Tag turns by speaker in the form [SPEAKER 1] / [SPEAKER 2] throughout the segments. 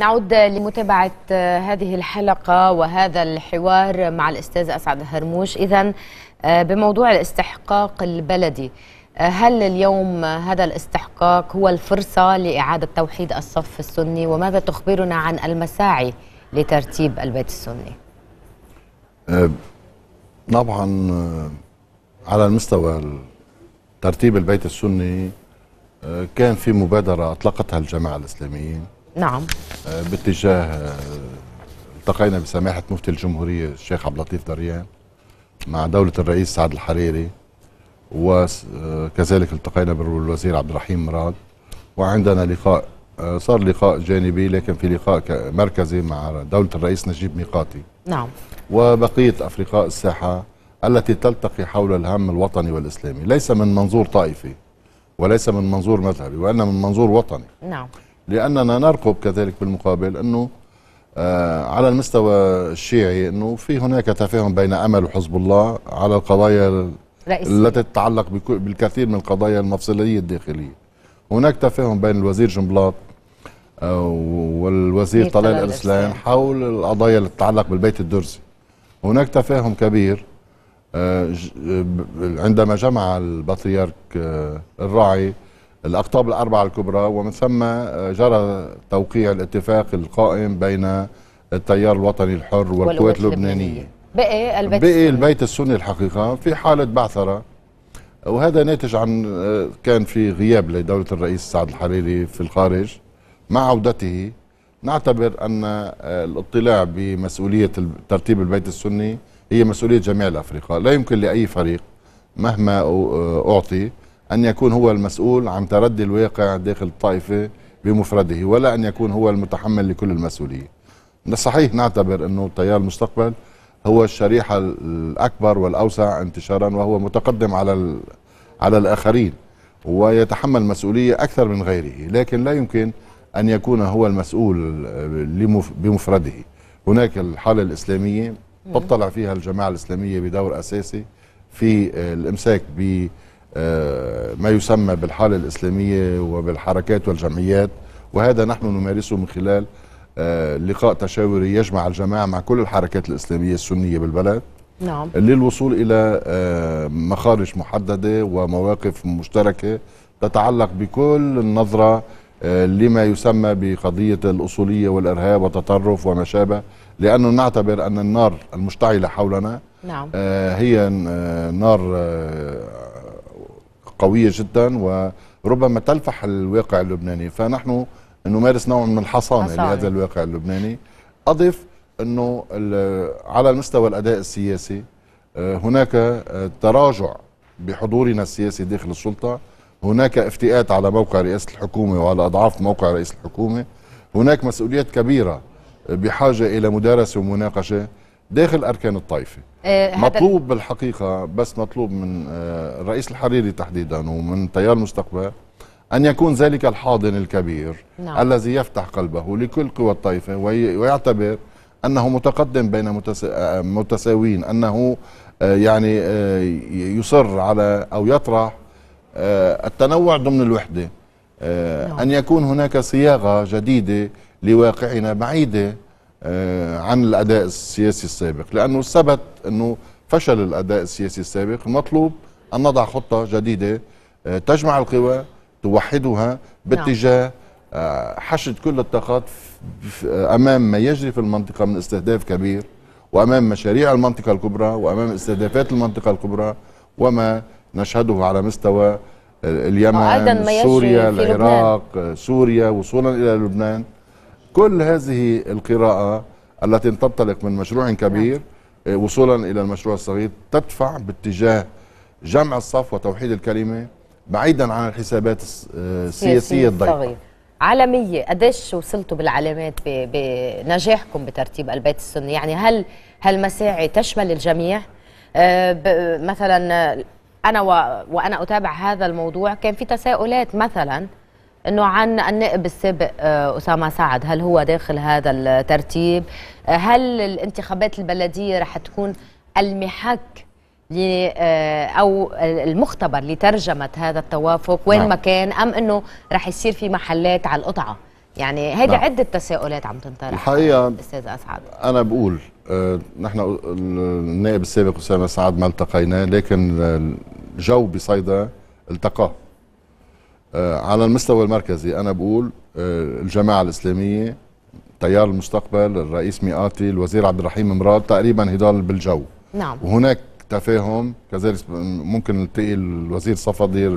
[SPEAKER 1] نعود لمتابعة آه، هذه الحلقة وهذا الحوار مع الأستاذ أسعد هرموش إذا آه، بموضوع الاستحقاق البلدي آه، هل اليوم هذا الاستحقاق هو الفرصة لإعادة توحيد الصف السني وماذا تخبرنا عن المساعي لترتيب البيت السني؟
[SPEAKER 2] طبعا على المستوى ترتيب البيت السني كان في مبادرة أطلقتها الجماعة الإسلاميين نعم آه، باتجاه آه، التقينا بسماحه مفتي الجمهوريه الشيخ عبد اللطيف دريان مع دوله الرئيس سعد الحريري وكذلك آه، التقينا بالوزير عبد الرحيم مراد وعندنا لقاء صار لقاء جانبي لكن في لقاء مركزي مع دولة الرئيس نجيب ميقاتي نعم وبقية أفرقاء الساحة التي تلتقي حول الهم الوطني والإسلامي ليس من منظور طائفي وليس من منظور مذهبي وإنما من منظور وطني نعم لاننا نرقب كذلك بالمقابل انه آه، على المستوى الشيعي انه في هناك تفاهم بين امل وحزب الله على القضايا رئيسي. التي تتعلق بالكثير من القضايا المفصليه الداخليه. هناك تفاهم بين الوزير جنبلاط آه، والوزير طلال ارسلان حول القضايا اللي تتعلق بالبيت الدرزي. هناك تفاهم كبير آه، عندما جمع البطريرك الراعي الأقطاب الأربعة الكبرى ومن ثم آه، جرى توقيع الاتفاق القائم بين التيار الوطني الحر والقوات اللبنانية
[SPEAKER 1] بقي البيت بقي
[SPEAKER 2] البيت السني الحقيقة في حالة بعثرة وهذا ناتج عن آه، كان في غياب لدولة الرئيس سعد الحريري في الخارج مع عودته نعتبر أن آه، الاطلاع بمسؤولية ترتيب البيت السني هي مسؤولية جميع الافرقه لا يمكن لأي فريق مهما أعطي أن يكون هو المسؤول عن تردي الواقع داخل الطائفة بمفرده ولا أن يكون هو المتحمل لكل المسؤولية صحيح نعتبر أنه تيار المستقبل هو الشريحة الأكبر والأوسع انتشارا وهو متقدم على على الآخرين ويتحمل مسؤولية أكثر من غيره لكن لا يمكن أن يكون هو المسؤول بمفرده هناك الحالة الإسلامية تطلع فيها الجماعة الإسلامية بدور أساسي في آه، الإمساك ب ما يسمى بالحالة الإسلامية وبالحركات والجمعيات وهذا نحن نمارسه من خلال آه، لقاء تشاوري يجمع الجماعة مع كل الحركات الإسلامية السنية بالبلد نعم. للوصول إلى آه، مخارج محددة ومواقف مشتركة تتعلق بكل النظرة آه، لما يسمى بقضية الأصولية والإرهاب والتطرف وما شابه لأنه نعتبر أن النار المشتعلة حولنا نعم. هي نار قوية جدا وربما تلفح الواقع اللبناني فنحن نمارس نوع من الحصانة لهذا الواقع اللبناني أضف أنه على المستوى الأداء السياسي آه، هناك آه، تراجع بحضورنا السياسي داخل السلطة هناك افتئات على موقع رئاسة الحكومة وعلى أضعاف موقع رئيس الحكومة هناك مسؤوليات كبيرة آه، بحاجة إلى مدارسة ومناقشة داخل اركان الطائفه
[SPEAKER 1] آه مطلوب
[SPEAKER 2] بالحقيقه بس مطلوب من آه الرئيس الحريري تحديدا ومن تيار المستقبل ان يكون ذلك الحاضن الكبير نعم. الذي يفتح قلبه لكل قوى الطائفه ويعتبر انه متقدم بين متس... آه، متساويين انه آه، يعني آه، يصر على او يطرح التنوع ضمن الوحده نعم. ان يكون هناك صياغه جديده لواقعنا بعيده آه، عن الاداء السياسي السابق لانه ثبت انه فشل الاداء السياسي السابق المطلوب ان نضع خطه جديده آه، تجمع القوى توحدها باتجاه نعم. آه، حشد كل الطاقات امام ما يجري في المنطقه من استهداف كبير وامام مشاريع المنطقه الكبرى وامام استهدافات المنطقه الكبرى وما نشهده على مستوى اليمن سوريا العراق سوريا وصولا الى لبنان كل هذه القراءة التي تنطلق من مشروع كبير نعم. آه، وصولا إلى المشروع الصغير تدفع باتجاه جمع الصف وتوحيد الكلمة بعيدا عن الحسابات آه، السياسية الضيقة
[SPEAKER 1] عالمية قديش وصلتوا بالعلامات بنجاحكم بترتيب البيت السني يعني هل هالمساعي تشمل الجميع آه، مثلا أنا وأنا أتابع هذا الموضوع كان في تساؤلات مثلا انه عن النائب السابق آه، اسامه سعد هل هو داخل هذا الترتيب آه، هل الانتخابات البلديه رح تكون المحك آه، او المختبر لترجمه هذا التوافق وين ما نعم. كان ام انه رح يصير في محلات على القطعه يعني هذه نعم. عده تساؤلات عم تنطرح الحقيقه استاذ اسعد
[SPEAKER 2] انا بقول نحن النائب السابق اسامه سعد ما التقينا لكن الجو بصيدا التقاه آه، على المستوى المركزي انا بقول آه، الجماعه الاسلاميه تيار المستقبل الرئيس مئاتي الوزير عبد الرحيم مراد تقريبا هدول بالجو نعم وهناك تفاهم كذلك ممكن نلتقي الوزير صفدي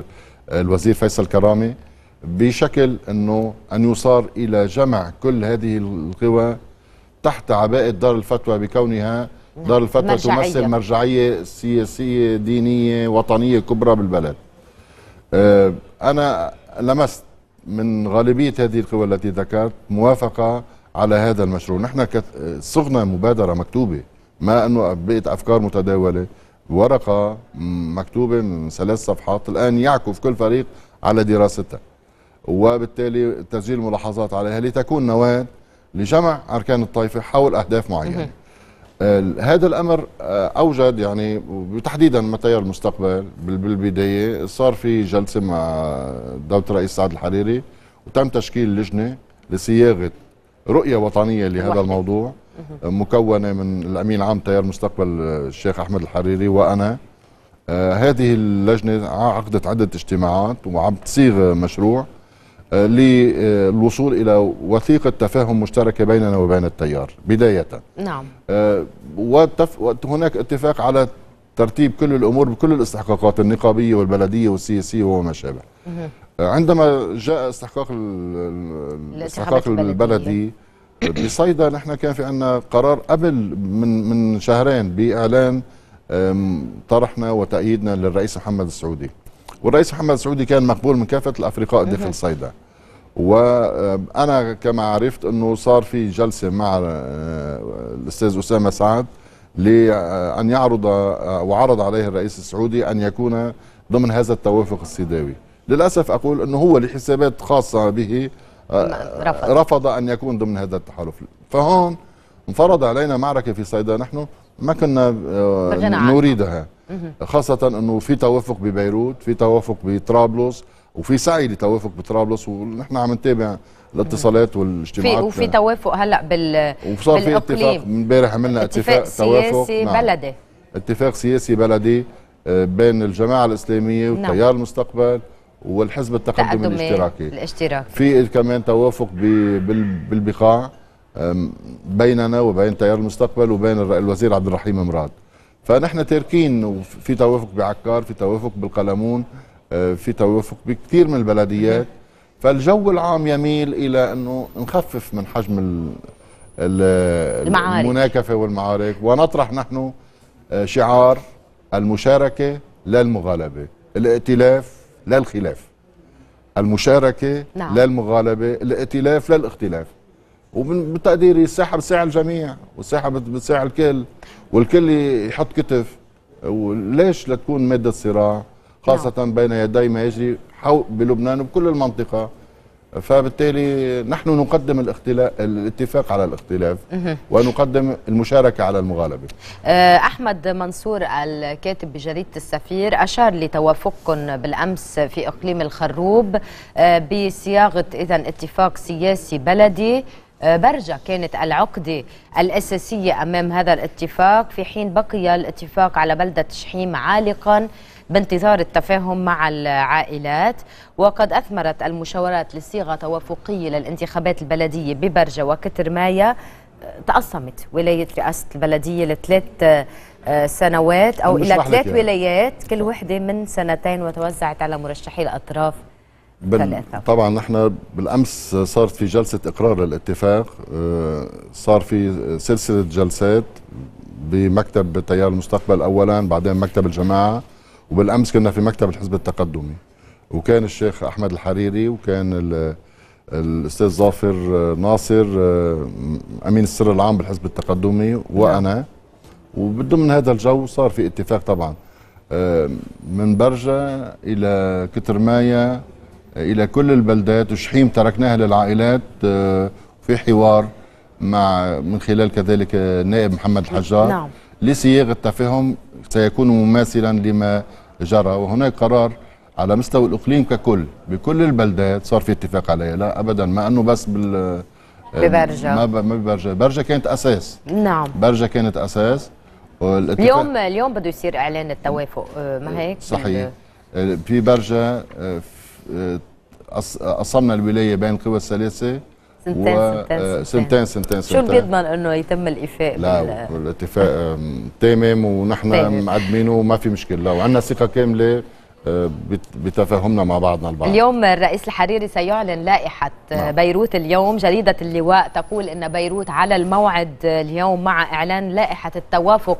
[SPEAKER 2] الوزير فيصل كرامي بشكل انه ان يصار الى جمع كل هذه القوى تحت عباءه دار الفتوى بكونها دار الفتوى مرجعية. تمثل مرجعيه سياسيه دينيه وطنيه كبرى بالبلد آه، أنا لمست من غالبية هذه القوى التي ذكرت موافقة على هذا المشروع نحن صغنا مبادرة مكتوبة ما أنه بقيت أفكار متداولة ورقة مكتوبة من ثلاث صفحات الآن يعكف كل فريق على دراستها وبالتالي تسجيل ملاحظات عليها لتكون نواة لجمع أركان الطائفة حول أهداف معينة آه، هذا الامر آه، اوجد يعني وتحديدا مع تيار المستقبل بالبدايه صار في جلسه مع دوله الرئيس سعد الحريري وتم تشكيل لجنه لصياغه رؤيه وطنيه لهذا الموضوع آه، مكونه من الامين العام تيار المستقبل الشيخ احمد الحريري وانا هذه اللجنه عقدت عده اجتماعات وعم تصيغ مشروع آه، للوصول الى وثيقه تفاهم مشتركه بيننا وبين التيار بدايه نعم آه، وهناك اتفاق على ترتيب كل الامور بكل الاستحقاقات النقابيه والبلديه والسياسيه وما شابه آه، عندما جاء استحقاق الاستحقاق البلدي بصيدا نحن كان في عندنا قرار قبل من من شهرين باعلان طرحنا وتأييدنا للرئيس محمد السعودي والرئيس محمد سعودي كان مقبول من كافه الافرقاء داخل صيدا وانا كما عرفت انه صار في جلسه مع آه، الاستاذ اسامه سعد لان يعرض آه، وعرض عليه الرئيس السعودي ان يكون ضمن هذا التوافق السيداوي للاسف اقول انه هو لحسابات خاصه به آه، رفض. رفض ان يكون ضمن هذا التحالف فهون انفرض علينا معركه في صيدا نحن ما كنا آه، نريدها خاصة أنه في توافق ببيروت في توافق بطرابلس وفي سعي لتوافق بطرابلس ونحن عم نتابع الاتصالات والاجتماعات في وفي
[SPEAKER 1] توافق هلا بال وصار في اتفاق
[SPEAKER 2] امبارح عملنا اتفاق, اتفاق توافق سياسي نعم. بلدي اتفاق سياسي بلدي آه، بين الجماعة الإسلامية نعم. وتيار نعم. المستقبل والحزب التقدم الاشتراكي
[SPEAKER 1] الاشتراكي
[SPEAKER 2] في كمان توافق بالبقاع بيننا وبين تيار المستقبل وبين الوزير عبد الرحيم مراد فنحن تاركين في توافق بعكار في توافق بالقلمون أه، في توافق بكثير من البلديات فالجو العام يميل الى انه نخفف من حجم المعارك. المناكفه والمعارك ونطرح نحن أه، شعار المشاركه لا المغالبه الائتلاف لا الخلاف المشاركه نعم. لا المغالبه الائتلاف لا الاختلاف وبتقديري الساحه بتساعد الجميع والساحه بتساعد الكل والكل يحط كتف وليش لتكون ماده صراع خاصه نعم. بين يدي ما يجري بلبنان وبكل المنطقه فبالتالي نحن نقدم الاتفاق على الاختلاف ونقدم المشاركه على المغالبه.
[SPEAKER 1] آه، احمد منصور الكاتب بجريده السفير اشار لتوافقكم بالامس في اقليم الخروب آه، بصياغه اذا اتفاق سياسي بلدي آه، برجة كانت العقدة الأساسية أمام هذا الاتفاق في حين بقي الاتفاق على بلدة شحيم عالقا بانتظار التفاهم مع العائلات وقد أثمرت المشاورات لصيغة توافقية للانتخابات البلدية ببرجة وكتر مايا آه، تقسمت ولاية رئاسة البلدية لثلاث آه، سنوات أو إلى ثلاث يعني. ولايات كل وحدة من سنتين وتوزعت على مرشحي الأطراف
[SPEAKER 2] بال... طبعا نحن بالامس صارت في جلسه اقرار للاتفاق آه، صار في سلسله جلسات بمكتب تيار المستقبل اولا بعدين مكتب الجماعه وبالامس كنا في مكتب الحزب التقدمي وكان الشيخ احمد الحريري وكان ال... الاستاذ ظافر ناصر آه، امين السر العام بالحزب التقدمي وانا نعم. من هذا الجو صار في اتفاق طبعا آه، من برجة إلى كتر مايا الى كل البلدات وشحيم تركناها للعائلات آه، في حوار مع من خلال كذلك النائب محمد الحجار نعم. لصياغه تفاهم سيكون مماثلا لما جرى وهناك قرار على مستوى الاقليم ككل بكل البلدات صار في اتفاق عليه لا ابدا ما انه بس بال آه، ببرجة ما ببرجة برجة كانت أساس نعم برجة كانت أساس اليوم
[SPEAKER 1] اليوم بده يصير إعلان التوافق آه، ما هيك صحيح
[SPEAKER 2] يعني في برجة قسمنا الولايه بين القوى الثلاثه سنتين, و... سنتين آه، سنتين سنتين شو اللي بيضمن
[SPEAKER 1] انه يتم الايفاء لا
[SPEAKER 2] الاتفاق تامم ونحن مقدمينه وما في مشكله وعندنا ثقه كامله آه، بتفاهمنا مع بعضنا البعض اليوم
[SPEAKER 1] الرئيس الحريري سيعلن لائحة لا. آه، نعم. بيروت اليوم جريدة اللواء تقول أن بيروت على الموعد اليوم مع إعلان لائحة التوافق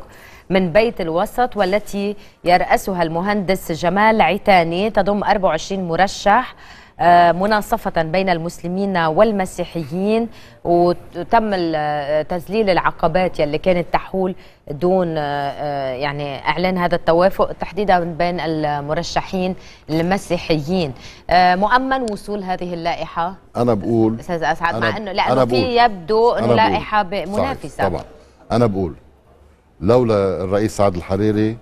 [SPEAKER 1] من بيت الوسط والتي يرأسها المهندس جمال عتاني تضم 24 مرشح آه، مناصفة بين المسلمين والمسيحيين وتم آه، تذليل العقبات يلي كانت تحول دون آه، يعني اعلان هذا التوافق تحديدا بين المرشحين المسيحيين مؤمن وصول هذه اللائحه
[SPEAKER 2] انا بقول استاذ اسعد مع انه لانه في
[SPEAKER 1] يبدو انه لائحه منافسه طبعا
[SPEAKER 2] انا بقول لولا الرئيس سعد الحريري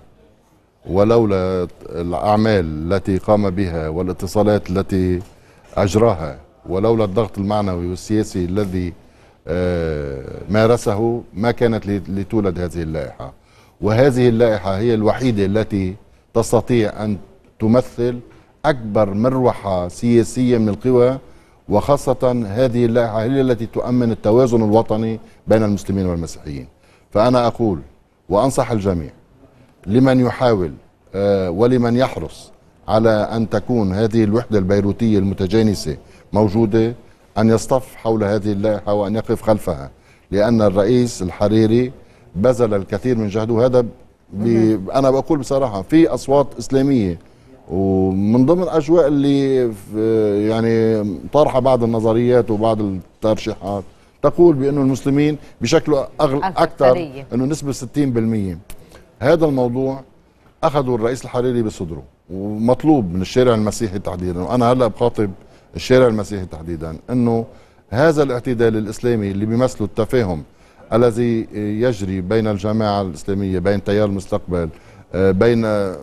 [SPEAKER 2] ولولا الأعمال التي قام بها والاتصالات التي أجراها ولولا الضغط المعنوي والسياسي الذي آه، مارسه ما كانت لتولد هذه اللائحة وهذه اللائحة هي الوحيدة التي تستطيع أن تمثل أكبر مروحة سياسية من القوى وخاصة هذه اللائحة هي التي تؤمن التوازن الوطني بين المسلمين والمسيحيين فأنا أقول وأنصح الجميع لمن يحاول آه، ولمن يحرص على أن تكون هذه الوحدة البيروتية المتجانسة موجودة أن يصطف حول هذه اللائحة وأن يقف خلفها لأن الرئيس الحريري بذل الكثير من جهده هذا أنا بقول بصراحة في أصوات إسلامية ومن ضمن أجواء اللي آه، يعني طارحة بعض النظريات وبعض الترشيحات تقول بانه المسلمين بشكل أغل اكثر انه نسبه 60% هذا الموضوع اخذوا الرئيس الحريري بصدره ومطلوب من الشارع المسيحي تحديدا وانا هلا بخاطب الشارع المسيحي تحديدا انه هذا الاعتدال الاسلامي اللي بيمثله التفاهم الذي يجري بين الجماعه الاسلاميه بين تيار المستقبل بين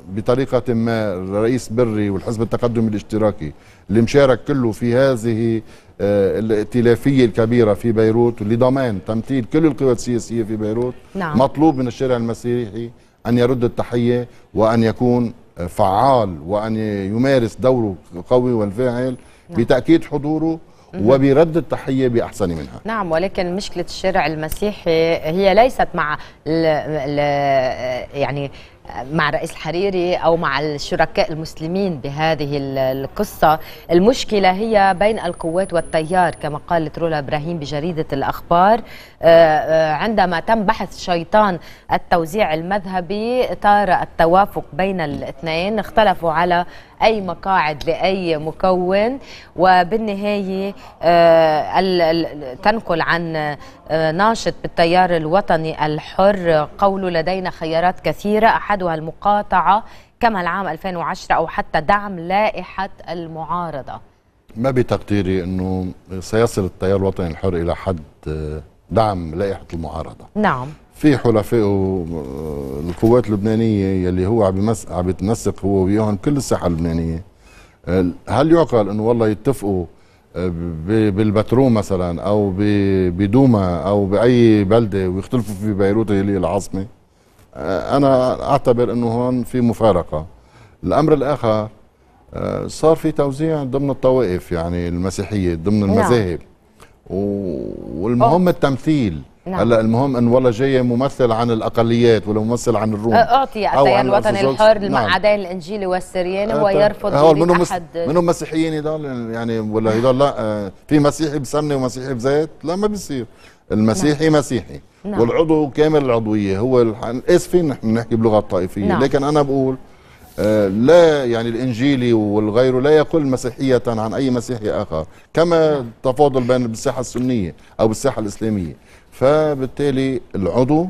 [SPEAKER 2] بطريقة ما الرئيس بري والحزب التقدم الاشتراكي اللي مشارك كله في هذه آه، الائتلافية الكبيرة في بيروت لضمان تمثيل كل القوى السياسية في بيروت نعم. مطلوب من الشارع المسيحي أن يرد التحية وأن يكون آه، فعال وأن يمارس دوره قوي والفاعل نعم. بتأكيد حضوره وبرد التحيه باحسن منها.
[SPEAKER 1] نعم ولكن مشكله الشارع المسيحي هي ليست مع الـ الـ يعني مع الرئيس الحريري او مع الشركاء المسلمين بهذه القصه، المشكله هي بين القوات والتيار كما قالت رولا ابراهيم بجريده الاخبار آه، آه، عندما تم بحث شيطان التوزيع المذهبي طار التوافق بين الاثنين، اختلفوا على اي مقاعد لاي مكون وبالنهايه آه، تنقل عن ناشط بالتيار الوطني الحر قوله لدينا خيارات كثيره احد عدوى المقاطعة كما العام 2010 أو حتى دعم لائحة المعارضة
[SPEAKER 2] ما بتقديري أنه سيصل التيار الوطني الحر إلى حد دعم لائحة المعارضة نعم في حلفائه القوات اللبنانية يلي هو عم يتنسق هو وياهم كل الساحة اللبنانية هل يعقل أنه والله يتفقوا آه، بالبتروم مثلا او بدوما او باي بلده ويختلفوا في بيروت اللي هي العاصمه آه، انا اعتبر انه هون في مفارقه الامر الاخر آه، صار في توزيع ضمن الطوائف يعني المسيحيه ضمن نعم. المذاهب والمهم أوه. التمثيل نعم. هلا المهم ان والله جاي ممثل عن الاقليات ولا ممثل عن الروم آه، اعطي التيار الوطني الحر نعم. المعادين
[SPEAKER 1] الانجيلي والسرياني أه ويرفض هو منهم احد منهم
[SPEAKER 2] مسيحيين يضل يعني ولا يضل لا في مسيحي بسمنه ومسيحي بزيت لا ما بيصير المسيحي نعم. مسيحي نعم. والعضو كامل العضويه هو اسفي نحن بنحكي بلغه طائفيه نعم. لكن انا بقول آه لا يعني الانجيلي والغيره لا يقل مسيحيه عن اي مسيحي اخر كما نعم. تفاضل بين بالساحه السنيه او بالساحه الاسلاميه فبالتالي العضو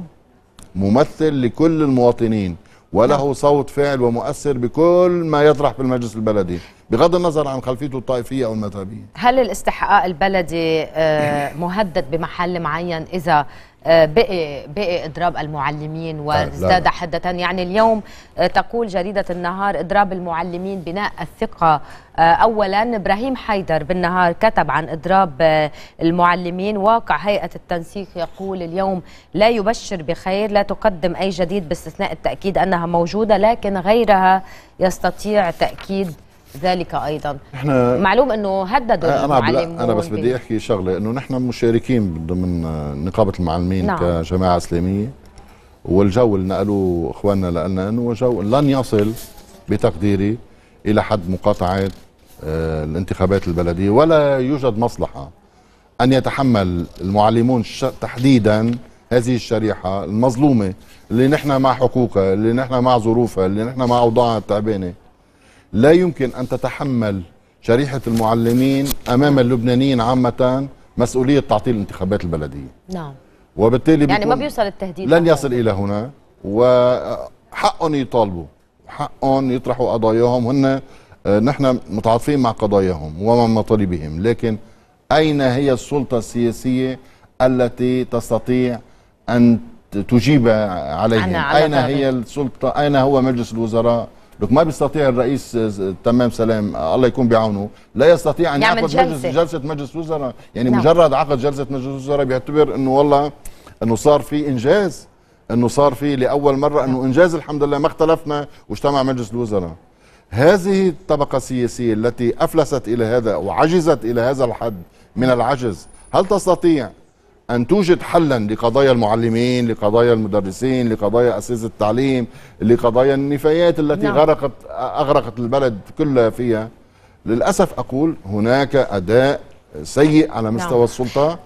[SPEAKER 2] ممثل لكل المواطنين وله نعم. صوت فعل ومؤثر بكل ما يطرح في المجلس البلدي بغض النظر عن خلفيته الطائفيه او المذهبيه
[SPEAKER 1] هل الاستحقاق البلدي آه، مهدد بمحل معين اذا آه، بقي بقي اضراب المعلمين طيب، وازداد حده يعني اليوم آه، تقول جريده النهار اضراب المعلمين بناء الثقه آه، اولا ابراهيم حيدر بالنهار كتب عن اضراب المعلمين واقع هيئه التنسيق يقول اليوم لا يبشر بخير لا تقدم اي جديد باستثناء التاكيد انها موجوده لكن غيرها يستطيع تاكيد ذلك ايضا
[SPEAKER 2] احنا معلوم
[SPEAKER 1] انه هددوا أنا المعلمون انا بس بدي
[SPEAKER 2] احكي شغله انه نحن مشاركين ضمن نقابه المعلمين نعم. كجماعه اسلاميه والجو اللي نقلوه اخواننا لنا انه جو لن يصل بتقديري الى حد مقاطعه آه، الانتخابات البلديه ولا يوجد مصلحه ان يتحمل المعلمون تحديدا هذه الشريحه المظلومه اللي نحن مع حقوقها اللي نحن مع ظروفها اللي نحن مع اوضاعها التعبانه لا يمكن أن تتحمل شريحة المعلمين أمام اللبنانيين عامة مسؤولية تعطيل الانتخابات البلدية نعم وبالتالي يعني ما بيوصل
[SPEAKER 1] التهديد لن
[SPEAKER 2] يصل إلى هنا وحقهم يطالبوا حقهم يطرحوا قضاياهم هن آه، نحن متعاطفين مع قضاياهم ومع مطالبهم لكن أين هي السلطة السياسية التي تستطيع أن تجيب عليهم على أين هي السلطة أين هو مجلس الوزراء لك ما بيستطيع الرئيس آه، تمام سلام آه، الله يكون بعونه لا يستطيع ان يعقد جلسة. جلسه مجلس وزراء يعني نعم. مجرد عقد جلسه مجلس وزراء بيعتبر انه والله انه صار في انجاز انه صار في لاول مره انه انجاز الحمد لله ما اختلفنا واجتمع مجلس الوزراء هذه الطبقه السياسيه التي افلست الى هذا وعجزت الى هذا الحد من العجز هل تستطيع ان توجد حلا لقضايا المعلمين، لقضايا المدرسين، لقضايا اساتذه التعليم، لقضايا النفايات التي نعم. غرقت اغرقت البلد كلها فيها. للاسف اقول هناك اداء سيء على مستوى نعم. السلطه،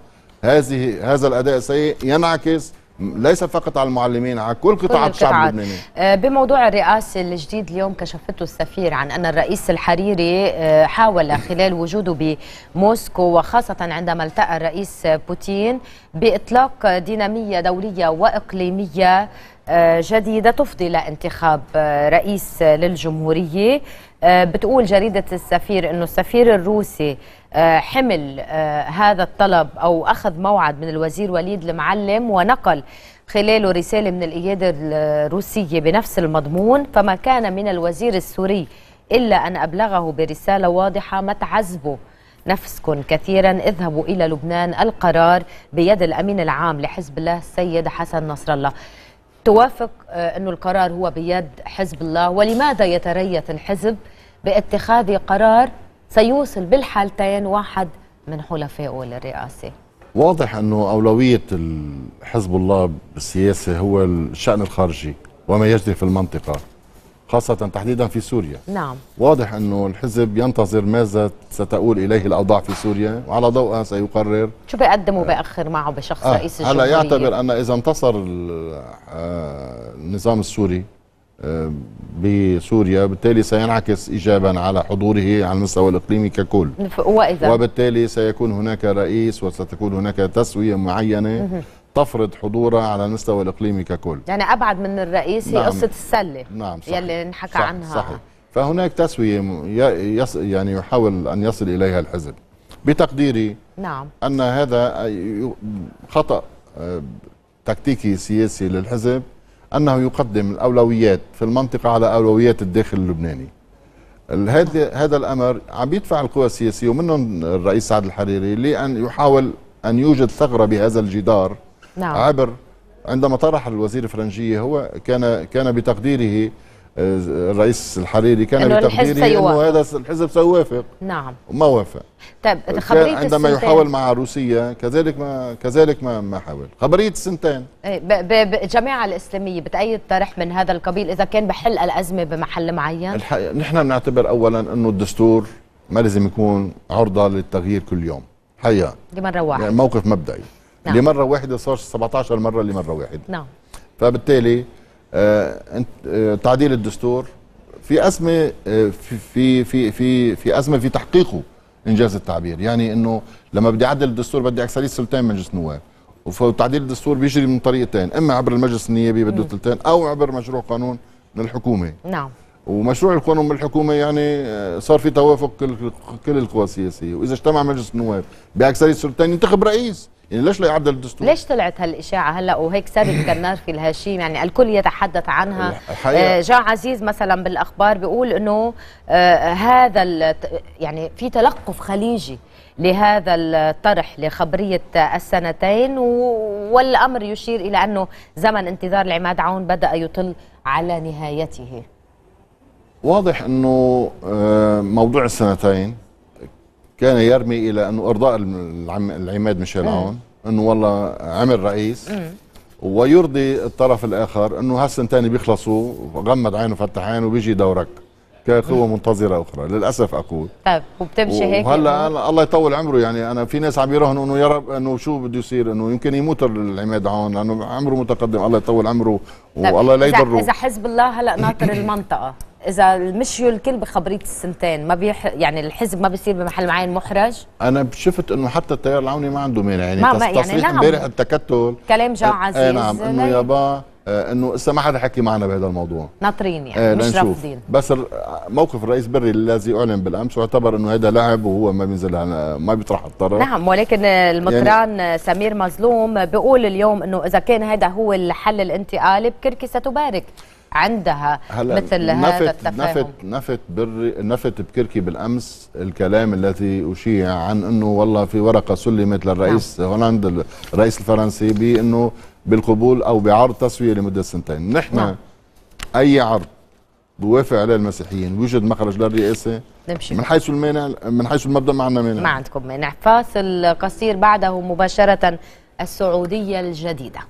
[SPEAKER 2] هذه هذا الاداء السيء ينعكس ليس فقط على المعلمين على كل قطاعات الشعب اللبناني
[SPEAKER 1] آه، بموضوع الرئاسة الجديد اليوم كشفته السفير عن أن الرئيس الحريري آه، حاول خلال وجوده بموسكو وخاصة عندما التقى الرئيس بوتين بإطلاق دينامية دولية وإقليمية آه، جديدة تفضي لانتخاب رئيس للجمهورية بتقول جريدة السفير أنه السفير الروسي آه، حمل آه، هذا الطلب أو أخذ موعد من الوزير وليد المعلم ونقل خلاله رسالة من الإيادة الروسية بنفس المضمون فما كان من الوزير السوري إلا أن أبلغه برسالة واضحة ما تعذبوا نفسكم كثيرا اذهبوا إلى لبنان القرار بيد الأمين العام لحزب الله السيد حسن نصر الله توافق آه، أنه القرار هو بيد حزب الله ولماذا يتريث الحزب باتخاذ قرار سيوصل بالحالتين واحد من حلفائه للرئاسة
[SPEAKER 2] واضح أنه أولوية حزب الله بالسياسة هو الشأن الخارجي وما يجري في المنطقة خاصة تحديدا في سوريا نعم واضح أنه الحزب ينتظر ماذا ستؤول إليه الأوضاع في سوريا وعلى ضوءها سيقرر
[SPEAKER 1] شو بيقدم وبيأخر معه بشخص آه. رئيس الجمهورية هلا يعتبر أن
[SPEAKER 2] إذا انتصر آه، النظام السوري بسوريا بالتالي سينعكس إيجابا على حضوره على المستوى الإقليمي ككل وإذا وبالتالي سيكون هناك رئيس وستكون هناك تسوية معينة تفرض حضورها على المستوى الإقليمي ككل
[SPEAKER 1] يعني أبعد من الرئيس هي نعم. قصة السلة نعم صحيح. يلي انحكى صح عنها صحيح.
[SPEAKER 2] فهناك تسوية يعني يحاول أن يصل إليها الحزب بتقديري نعم. أن هذا خطأ آه، تكتيكي سياسي للحزب انه يقدم الاولويات في المنطقه على اولويات الداخل اللبناني هذا هذا الامر عم يدفع القوى السياسيه ومنهم الرئيس سعد الحريري لان يحاول ان يوجد ثغره بهذا الجدار نعم. عبر عندما طرح الوزير الفرنجيه هو كان كان بتقديره الرئيس الحريري كان بتقديري انه هذا الحزب سيوافق نعم وما وافق طيب خبريه عندما السنتين. يحاول مع روسيا كذلك ما كذلك ما ما حاول خبريه السنتين
[SPEAKER 1] الجماعه إيه، الاسلاميه بتأيد طرح من هذا القبيل اذا كان بحل الازمه بمحل معين
[SPEAKER 2] نحن بنعتبر اولا انه الدستور ما لازم يكون عرضه للتغيير كل يوم حقيقه
[SPEAKER 1] لمره واحده يعني موقف
[SPEAKER 2] مبدئي نعم. لمره واحده صار 17 مره لمره واحده نعم فبالتالي آه، آه، تعديل الدستور في ازمه آه، في في في في, ازمه في تحقيقه انجاز التعبير يعني انه لما بدي اعدل الدستور بدي اكثريه سلتين مجلس النواب وتعديل الدستور بيجري من طريقتين اما عبر المجلس النيابي بده ثلثين او عبر مشروع قانون من الحكومه نعم ومشروع القانون من الحكومه يعني صار في توافق كل كل القوى السياسيه واذا اجتمع مجلس النواب باكثريه سلتين ينتخب رئيس يعني ليش لا يعدل الدستور؟
[SPEAKER 1] ليش طلعت هالاشاعه هلا وهيك سابت كالنار في الهشيم يعني الكل يتحدث عنها آه جاء عزيز مثلا بالاخبار بيقول انه آه، هذا يعني في تلقف خليجي لهذا الطرح لخبرية السنتين والأمر يشير إلى أنه زمن انتظار العماد عون بدأ يطل على نهايته
[SPEAKER 2] واضح أنه آه، موضوع السنتين كان يرمي الى انه ارضاء العماد ميشيل عون انه والله عمل رئيس ويرضي الطرف الاخر انه هسه ثاني بيخلصوا غمض عينه فتح عينه وبيجي دورك كقوة منتظرة أخرى للأسف أقول
[SPEAKER 1] طيب وبتمشي هيك وهلا
[SPEAKER 2] الله يطول عمره يعني أنا في ناس عم يراهنوا إنه يا رب إنه شو بده يصير إنه يمكن يموت العماد عون لأنه عمره متقدم الله يطول عمره طيب، والله لا يضره إذا
[SPEAKER 1] حزب الله هلا ناطر المنطقة اذا مشيوا الكل بخبريه السنتين ما بيح يعني الحزب ما بيصير بمحل معين محرج
[SPEAKER 2] انا شفت انه حتى التيار العوني ما عنده مانع يعني, ما تص... يعني تصريح نعم. امبارح نعم. التكتل
[SPEAKER 1] كلام جان إيه، إيه، عزيز آه نعم انه
[SPEAKER 2] يابا آه، انه لسه ما حدا حكي معنا بهذا الموضوع
[SPEAKER 1] ناطرين يعني آه مش رافضين
[SPEAKER 2] بس موقف الرئيس بري الذي اعلن بالامس واعتبر انه هذا لعب وهو ما بينزل ما بيطرح الطرف نعم
[SPEAKER 1] ولكن المطران يعني سمير مظلوم بيقول اليوم انه اذا كان هذا هو الحل الانتقالي بكركي ستبارك عندها مثل نفت هذا التفاهم نفت
[SPEAKER 2] نفت بر نفت بكركي بالامس الكلام الذي اشيع عن انه والله في ورقه سلمت للرئيس نعم. هولندا الرئيس الفرنسي بانه بالقبول او بعرض تسويه لمده سنتين نحن نعم. اي عرض بوافق عليه المسيحيين ويوجد مخرج للرئاسه نمشي من حيث المانع من حيث المبدا ما عندنا مانع ما
[SPEAKER 1] عندكم مانع فاصل قصير بعده مباشره السعوديه الجديده